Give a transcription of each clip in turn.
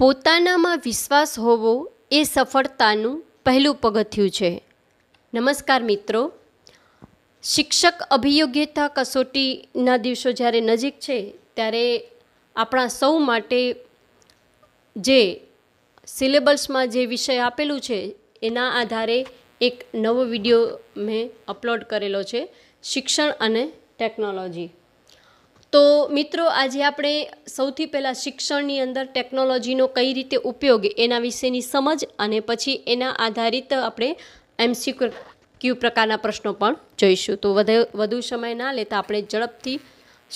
પોતાનામાં વિશ્વાસ હોવો એ સફળતાનું પહેલું પગથિયું છે નમસ્કાર મિત્રો શિક્ષક અભિયોગ્યતા કસોટીના દિવસો જ્યારે નજીક છે ત્યારે આપણા સૌ માટે જે સિલેબસમાં જે વિષય આપેલું છે એના આધારે એક નવો વિડીયો મેં અપલોડ કરેલો છે શિક્ષણ અને ટેકનોલોજી તો મિત્રો આજે આપણે સૌથી પહેલાં શિક્ષણની અંદર ટેકનોલોજીનો કઈ રીતે ઉપયોગ એના વિશેની સમજ અને પછી એના આધારિત આપણે એમસીક્યુ ક્યુ પ્રકારના પ્રશ્નો પણ જોઈશું તો વધે વધુ સમય ના લેતા આપણે ઝડપથી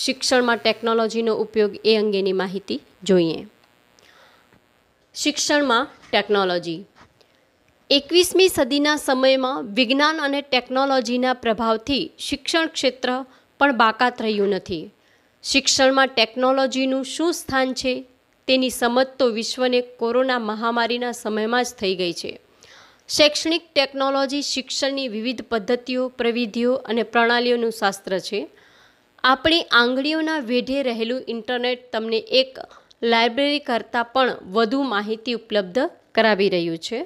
શિક્ષણમાં ટેકનોલોજીનો ઉપયોગ એ અંગેની માહિતી જોઈએ શિક્ષણમાં ટેકનોલોજી એકવીસમી સદીના સમયમાં વિજ્ઞાન અને ટેકનોલોજીના પ્રભાવથી શિક્ષણ ક્ષેત્ર પણ બાકાત રહ્યું નથી શિક્ષણમાં ટેકનોલોજીનું શું સ્થાન છે તેની સમજ તો વિશ્વને કોરોના મહામારીના સમયમાં જ થઈ ગઈ છે શૈક્ષણિક ટેકનોલોજી શિક્ષણની વિવિધ પદ્ધતિઓ પ્રવિધિઓ અને પ્રણાલીઓનું શાસ્ત્ર છે આપણી આંગળીઓના વેઢે રહેલું ઇન્ટરનેટ તમને એક લાઇબ્રેરી કરતાં પણ વધુ માહિતી ઉપલબ્ધ કરાવી રહ્યું છે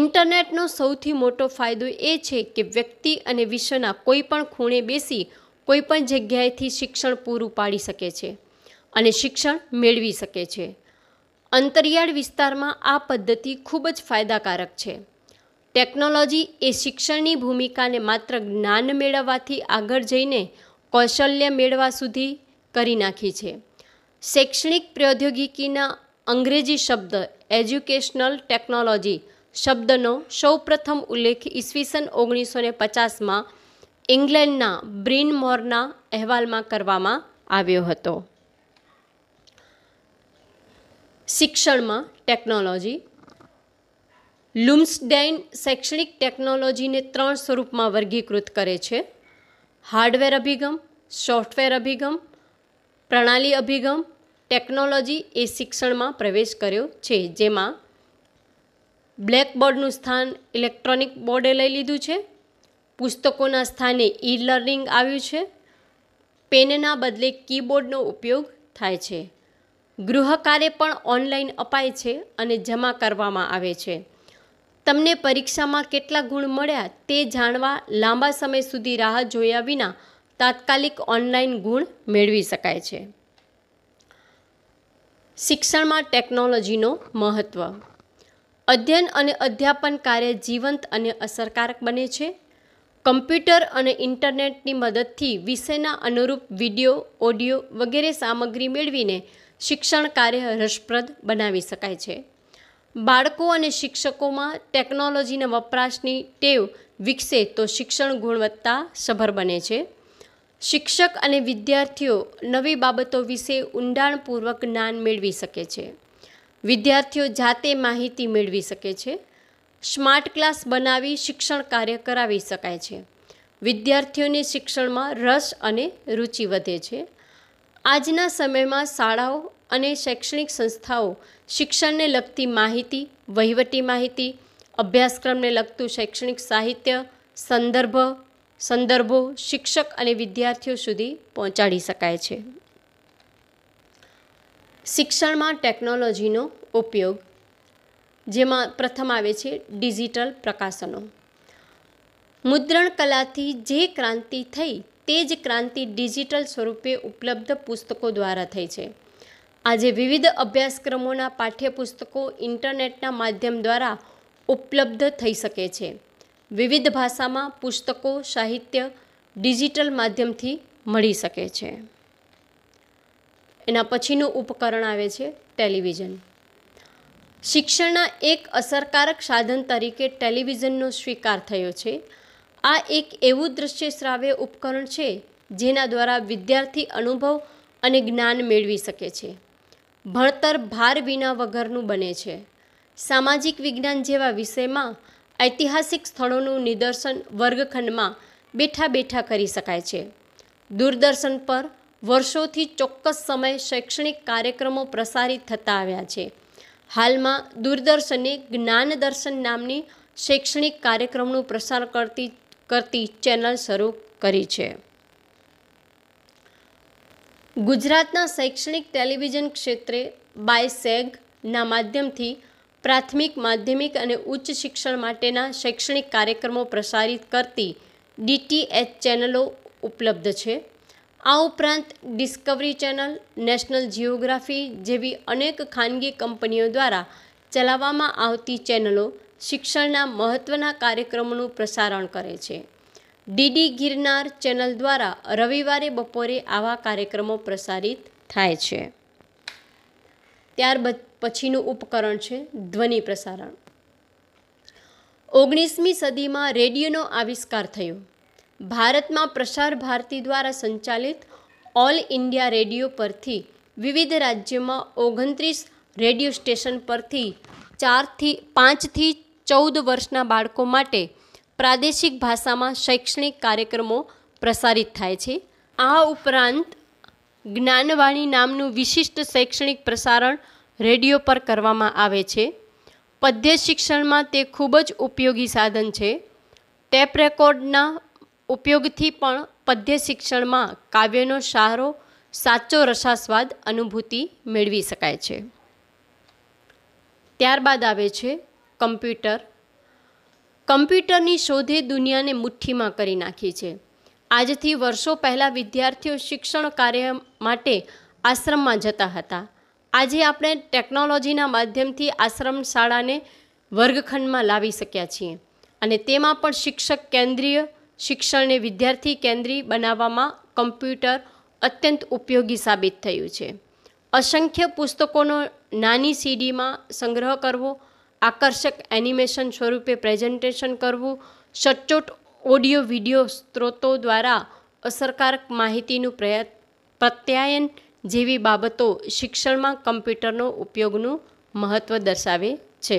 ઇન્ટરનેટનો સૌથી મોટો ફાયદો એ છે કે વ્યક્તિ અને વિશ્વના કોઈ પણ ખૂણે બેસી કોઈપણ જગ્યાએથી શિક્ષણ પૂરું પાડી શકે છે અને શિક્ષણ મેળવી શકે છે અંતરિયાળ વિસ્તારમાં આ પદ્ધતિ ખૂબ જ ફાયદાકારક છે ટેકનોલોજી એ શિક્ષણની ભૂમિકાને માત્ર જ્ઞાન મેળવવાથી આગળ જઈને કૌશલ્ય મેળવવા સુધી કરી નાખી છે શૈક્ષણિક પ્રૌદ્યોગિકીના અંગ્રેજી શબ્દ એજ્યુકેશનલ ટેકનોલોજી શબ્દનો સૌપ્રથમ ઉલ્લેખ ઈસવીસન ઓગણીસો ને પચાસમાં ઇંગ્લેન્ડના બ્રિનમોરના અહેવાલમાં કરવામાં આવ્યો હતો શિક્ષણમાં ટેકનોલોજી લુમ્સડેન શૈક્ષણિક ટેકનોલોજીને ત્રણ સ્વરૂપમાં વર્ગીકૃત કરે છે હાર્ડવેર અભિગમ સોફ્ટવેર અભિગમ પ્રણાલી અભિગમ ટેકનોલોજી એ શિક્ષણમાં પ્રવેશ કર્યો છે જેમાં બ્લેકબોર્ડનું સ્થાન ઇલેક્ટ્રોનિક બોર્ડે લઈ લીધું છે પુસ્તકોના સ્થાને ઈ લર્નિંગ આવ્યું છે પેનના બદલે કીબોર્ડનો ઉપયોગ થાય છે ગૃહકાર્ય પણ ઓનલાઈન અપાય છે અને જમા કરવામાં આવે છે તમને પરીક્ષામાં કેટલા ગુણ મળ્યા તે જાણવા લાંબા સમય સુધી રાહ જોયા વિના તાત્કાલિક ઓનલાઈન ગુણ મેળવી શકાય છે શિક્ષણમાં ટેકનોલોજીનો મહત્ત્વ અધ્યયન અને અધ્યાપન કાર્ય જીવંત અને અસરકારક બને છે કમ્પ્યુટર અને ઇન્ટરનેટની મદદથી વિષયના અનુરૂપ વિડીયો ઓડિયો વગેરે સામગ્રી મેળવીને શિક્ષણ કાર્ય રસપ્રદ બનાવી શકાય છે બાળકો અને શિક્ષકોમાં ટેકનોલોજીના વપરાશની ટેવ વિકસે તો શિક્ષણ ગુણવત્તા સભર બને છે શિક્ષક અને વિદ્યાર્થીઓ નવી બાબતો વિશે ઊંડાણપૂર્વક જ્ઞાન મેળવી શકે છે વિદ્યાર્થીઓ જાતે માહિતી મેળવી શકે છે સ્માર્ટ ક્લાસ બનાવી શિક્ષણ કાર્ય કરાવી શકાય છે વિદ્યાર્થીઓને શિક્ષણમાં રસ અને રુચિ વધે છે આજના સમયમાં શાળાઓ અને શૈક્ષણિક સંસ્થાઓ શિક્ષણને લગતી માહિતી વહીવટી માહિતી અભ્યાસક્રમને લગતું શૈક્ષણિક સાહિત્ય સંદર્ભ સંદર્ભો શિક્ષક અને વિદ્યાર્થીઓ સુધી પહોંચાડી શકાય છે શિક્ષણમાં ટેકનોલોજીનો ઉપયોગ જેમાં પ્રથમ આવે છે ડિજિટલ પ્રકાશનો મુદ્રણ કલાથી જે ક્રાંતિ થઈ તે જ ક્રાંતિ ડિજિટલ સ્વરૂપે ઉપલબ્ધ પુસ્તકો દ્વારા થઈ છે આજે વિવિધ અભ્યાસક્રમોના પાઠ્યપુસ્તકો ઇન્ટરનેટના માધ્યમ દ્વારા ઉપલબ્ધ થઈ શકે છે વિવિધ ભાષામાં પુસ્તકો સાહિત્ય ડિજિટલ માધ્યમથી મળી શકે છે એના પછીનું ઉપકરણ આવે છે ટેલિવિઝન શિક્ષણના એક અસરકારક સાધન તરીકે ટેલિવિઝનનો સ્વીકાર થયો છે આ એક એવું દ્રશ્ય શ્રાવ્ય ઉપકરણ છે જેના દ્વારા વિદ્યાર્થી અનુભવ અને જ્ઞાન મેળવી શકે છે ભણતર ભાર વિના વગરનું બને છે સામાજિક વિજ્ઞાન જેવા વિષયમાં ઐતિહાસિક સ્થળોનું નિદર્શન વર્ગખંડમાં બેઠા બેઠા કરી શકાય છે દૂરદર્શન પર વર્ષોથી ચોક્કસ સમય શૈક્ષણિક કાર્યક્રમો પ્રસારિત થતા આવ્યા છે હાલમાં દૂરદર્શને જ્ઞાન દર્શન નામની શૈક્ષણિક કાર્યક્રમનું પ્રસાર કરતી કરતી ચેનલ શરૂ કરી છે ગુજરાતના શૈક્ષણિક ટેલિવિઝન ક્ષેત્રે બાયસેગના માધ્યમથી પ્રાથમિક માધ્યમિક અને ઉચ્ચ શિક્ષણ માટેના શૈક્ષણિક કાર્યક્રમો પ્રસારિત કરતી ડીટીએચ ચેનલો ઉપલબ્ધ છે આ ઉપરાંત ડિસ્કવરી ચેનલ નેશનલ જિયોગ્રાફી જેવી અનેક ખાનગી કંપનીઓ દ્વારા ચલાવવામાં આવતી ચેનલો શિક્ષણના મહત્ત્વના કાર્યક્રમોનું પ્રસારણ કરે છે ડીડી ગિરનાર ચેનલ દ્વારા રવિવારે બપોરે આવા કાર્યક્રમો પ્રસારિત થાય છે ત્યારબાદ પછીનું ઉપકરણ છે ધ્વનિ પ્રસારણ ઓગણીસમી સદીમાં રેડિયોનો આવિષ્કાર થયો ભારતમાં પ્રસાર ભારતી દ્વારા સંચાલિત ઓલ ઇન્ડિયા રેડિયો પરથી વિવિધ રાજ્યોમાં ઓગણત્રીસ રેડિયો સ્ટેશન પરથી ચારથી પાંચથી ચૌદ વર્ષના બાળકો માટે પ્રાદેશિક ભાષામાં શૈક્ષણિક કાર્યક્રમો પ્રસારિત થાય છે આ ઉપરાંત જ્ઞાનવાણી નામનું વિશિષ્ટ શૈક્ષણિક પ્રસારણ રેડિયો પર કરવામાં આવે છે પદ્ય શિક્ષણમાં તે ખૂબ જ ઉપયોગી સાધન છે ટેપ રેકોર્ડના ઉપયોગથી પણ પદ્ય શિક્ષણમાં કાવ્યનો સારો સાચો રસાસ્વાદ અનુભૂતિ મેળવી શકાય છે ત્યારબાદ આવે છે કમ્પ્યુટર કમ્પ્યુટરની શોધે દુનિયાને મુઠ્ઠીમાં કરી નાખી છે આજથી વર્ષો પહેલાં વિદ્યાર્થીઓ શિક્ષણ કાર્ય માટે આશ્રમમાં જતા હતા આજે આપણે ટેકનોલોજીના માધ્યમથી આશ્રમ શાળાને વર્ગખંડમાં લાવી શક્યા છીએ અને તેમાં પણ શિક્ષક કેન્દ્રીય શિક્ષણને વિદ્યાર્થી કેન્દ્રી બનાવવામાં કમ્પ્યુટર અત્યંત ઉપયોગી સાબિત થયું છે અસંખ્ય પુસ્તકોનો નાની સીડીમાં સંગ્રહ કરવો આકર્ષક એનિમેશન સ્વરૂપે પ્રેઝન્ટેશન કરવું સચોટ ઓડિયો વિડિયો સ્ત્રોતો દ્વારા અસરકારક માહિતીનું પ્રયત્ન પ્રત્યાયન જેવી બાબતો શિક્ષણમાં કમ્પ્યુટરનો ઉપયોગનું મહત્ત્વ દર્શાવે છે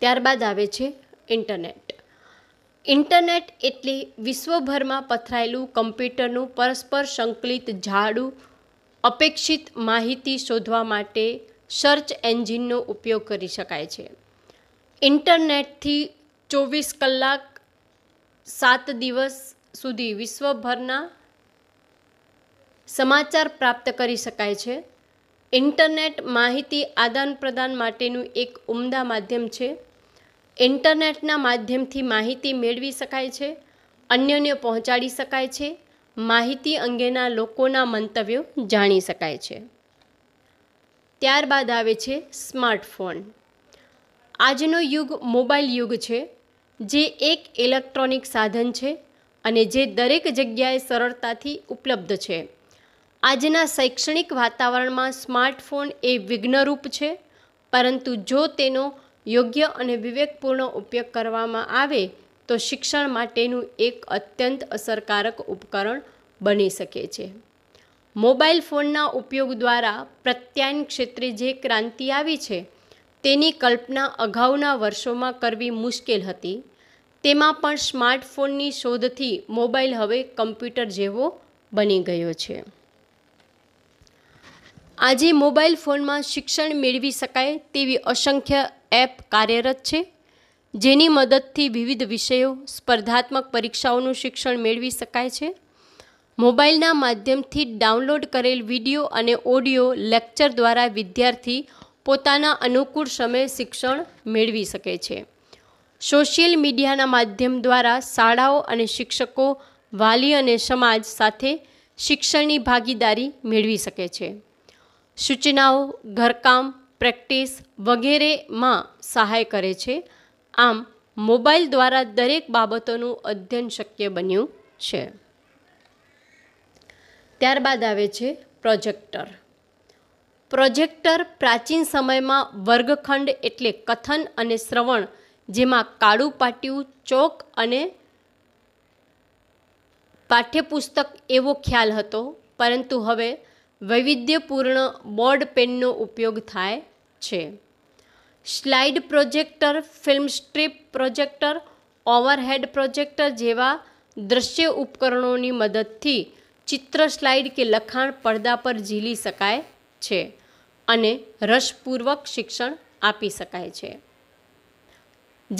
ત્યારબાદ આવે છે ઇન્ટરનેટ ઇન્ટરનેટ એટલે વિશ્વભરમાં પથરાયેલું કમ્પ્યુટરનું પરસ્પર સંકલિત ઝાડું અપેક્ષિત માહિતી શોધવા માટે સર્ચ એન્જિનનો ઉપયોગ કરી શકાય છે ઇન્ટરનેટથી ચોવીસ કલાક સાત દિવસ સુધી વિશ્વભરના સમાચાર પ્રાપ્ત કરી શકાય છે ઇન્ટરનેટ માહિતી આદાન પ્રદાન માટેનું એક ઉમદા માધ્યમ છે ઇન્ટરનેટના માધ્યમથી માહિતી મેળવી શકાય છે અન્યને પહોંચાડી શકાય છે માહિતી અંગેના લોકોના મંતવ્યો જાણી શકાય છે ત્યારબાદ આવે છે સ્માર્ટફોન આજનો યુગ મોબાઈલ યુગ છે જે એક ઇલેક્ટ્રોનિક સાધન છે અને જે દરેક જગ્યાએ સરળતાથી ઉપલબ્ધ છે આજના શૈક્ષણિક વાતાવરણમાં સ્માર્ટફોન એ વિઘ્નરૂપ છે પરંતુ જો તેનો યોગ્ય અને વિવેકપૂર્ણ ઉપયોગ કરવામાં આવે તો શિક્ષણ માટેનું એક અત્યંત અસરકારક ઉપકરણ બની શકે છે મોબાઈલ ફોનના ઉપયોગ દ્વારા પ્રત્યાયન ક્ષેત્રે જે ક્રાંતિ આવી છે તેની કલ્પના અગાઉના વર્ષોમાં કરવી મુશ્કેલ હતી તેમાં પણ સ્માર્ટફોનની શોધથી મોબાઈલ હવે કમ્પ્યુટર જેવો બની ગયો છે આજે મોબાઈલ ફોનમાં શિક્ષણ મેળવી શકાય તેવી અસંખ્ય એપ કાર્યરત છે જેની મદદથી વિવિધ વિષયો સ્પર્ધાત્મક પરીક્ષાઓનું શિક્ષણ મેળવી શકાય છે મોબાઈલના માધ્યમથી ડાઉનલોડ કરેલ વિડીયો અને ઓડિયો લેક્ચર દ્વારા વિદ્યાર્થી પોતાના અનુકૂળ સમયે શિક્ષણ મેળવી શકે છે સોશિયલ મીડિયાના માધ્યમ દ્વારા શાળાઓ અને શિક્ષકો વાલી અને સમાજ સાથે શિક્ષણની ભાગીદારી મેળવી શકે છે સૂચનાઓ ઘરકામ પ્રેક્ટિસ વગેરેમાં સહાય કરે છે આમ મોબાઈલ દ્વારા દરેક બાબતોનું અધ્યયન શક્ય બન્યું છે ત્યારબાદ આવે છે પ્રોજેક્ટર પ્રોજેક્ટર પ્રાચીન સમયમાં વર્ગખંડ એટલે કથન અને શ્રવણ જેમાં કાળું પાટિયું ચોક અને પાઠ્યપુસ્તક એવો ખ્યાલ હતો પરંતુ હવે વૈવિધ્યપૂર્ણ બોર્ડ પેનનો ઉપયોગ થાય છે slide projector film strip projector overhead projector જેવા દ્રશ્ય ઉપકરણોની મદદથી ચિત્ર સ્લાઇડ કે લખાણ પડદા પર ઝીલી શકાય છે અને રસપૂર્વક શિક્ષણ આપી શકાય છે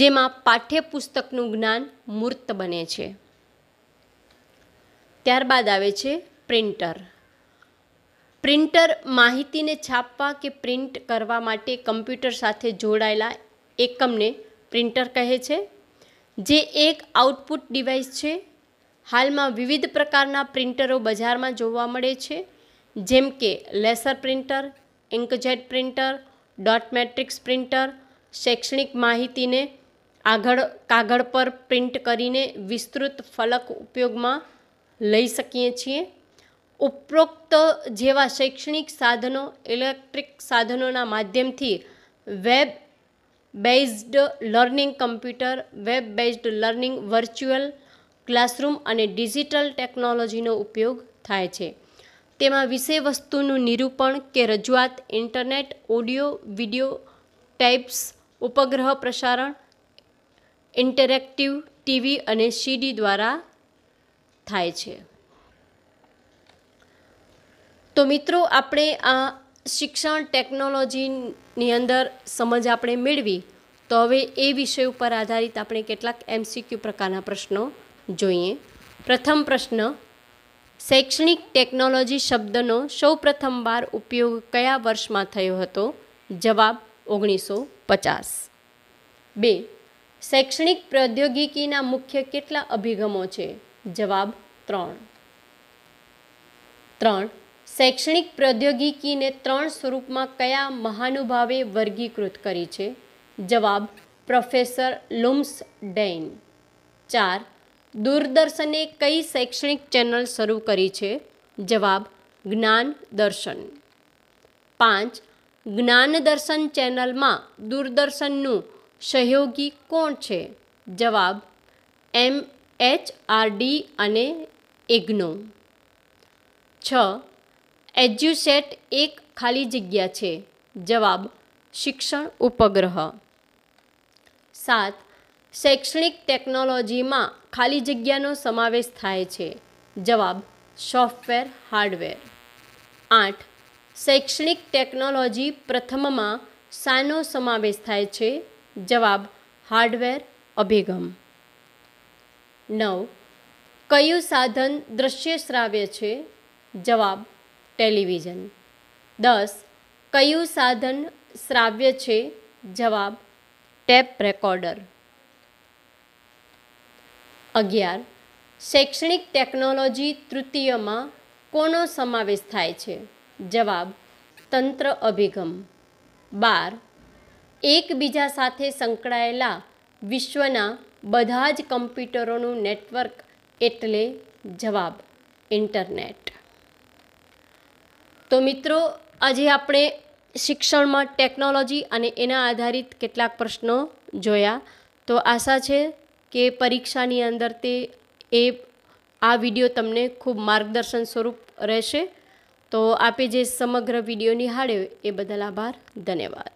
જેમાં પાઠ્યપુસ્તકનું જ્ઞાન મૂર્ત બને છે ત્યારબાદ આવે છે પ્રિન્ટર પ્રિન્ટર માહિતીને છાપવા કે પ્રિન્ટ કરવા માટે કમ્પ્યુટર સાથે જોડાયેલા એકમને પ્રિન્ટર કહે છે જે એક આઉટપુટ ડિવાઇસ છે હાલમાં વિવિધ પ્રકારના પ્રિન્ટરો બજારમાં જોવા મળે છે જેમ કે laser printer inkjet printer dot matrix printer શૈક્ષણિક માહિતીને આગળ કાગળ પર પ્રિન્ટ કરીને વિસ્તૃત ફલક ઉપયોગમાં લઈ શકીએ છીએ ઉપરોક્ત જેવા શૈક્ષણિક સાધનો ઇલેક્ટ્રિક સાધનોના માધ્યમથી web based learning computer web based learning virtual classroom અને ડિજિટલ ટેકનોલોજીનો ઉપયોગ થાય છે તેમાં વિષય વસ્તુનું નિરૂપણ કે રજૂઆત ઇન્ટરનેટ ઓડિયો વિડીયો ટાઈપ્સ ઉપગ્રહ પ્રસારણ ઇન્ટરેક્ટિવ ટીવી અને સીડી દ્વારા થાય છે તો મિત્રો આપણે આ શિક્ષણ ટેકનોલોજીની અંદર સમજ આપણે મેળવી તો હવે એ વિષય ઉપર આધારિત આપણે કેટલાક એમસીક્યુ પ્રકારના પ્રશ્નો જોઈએ પ્રથમ પ્રશ્ન શૈક્ષણિક ટેકનોલોજી શબ્દનો સૌ પ્રથમવાર ઉપયોગ કયા વર્ષમાં થયો હતો જવાબ ઓગણીસો પચાસ બે શૈક્ષણિક પ્રૌદ્યોગિકીના મુખ્ય કેટલા અભિગમો છે જવાબ ત્રણ ત્રણ શૈક્ષણિક પ્રૌદ્યોગિકીને ત્રણ સ્વરૂપમાં કયા મહાનુભાવે વર્ગીકૃત કરી છે જવાબ પ્રોફેસર લુમ્સ ડેન ચાર દૂરદર્શને કઈ શૈક્ષણિક ચેનલ શરૂ કરી છે જવાબ જ્ઞાન દર્શન પાંચ જ્ઞાન દર્શન ચેનલમાં દૂરદર્શનનું સહયોગી કોણ છે જવાબ એમ એચ આર ડી અને ઇગ્નો છ એજ્યુસેટ એક ખાલી જગ્યા છે જવાબ શિક્ષણ ઉપગ્રહ સાત શૈક્ષણિક ટેકનોલોજીમાં ખાલી જગ્યાનો સમાવેશ થાય છે જવાબ સોફ્ટવેર હાર્ડવેર આઠ શૈક્ષણિક ટેકનોલોજી પ્રથમમાં સાનો સમાવેશ થાય છે જવાબ હાર્ડવેર અભિગમ નવ કયું સાધન દ્રશ્ય શ્રાવ્ય છે જવાબ ટેલિવિઝન દસ કયું સાધન શ્રાવ્ય છે જવાબ ટેપ રેકોર્ડર અગિયાર શૈક્ષણિક ટેકનોલોજી તૃતીયમાં કોનો સમાવેશ થાય છે જવાબ તંત્ર અભિગમ બાર એકબીજા સાથે સંકળાયેલા વિશ્વના બધા જ કમ્પ્યુટરોનું નેટવર્ક એટલે જવાબ ઇન્ટરનેટ તો મિત્રો આજે આપણે શિક્ષણમાં ટેકનોલોજી અને એના આધારિત કેટલાક પ્રશ્નો જોયા તો આશા છે કે પરીક્ષાની અંદર તે એ આ વિડીયો તમને ખૂબ માર્ગદર્શન સ્વરૂપ રહેશે તો આપે જે સમગ્ર વિડીયો નિહાળ્યો એ બદલ આભાર ધન્યવાદ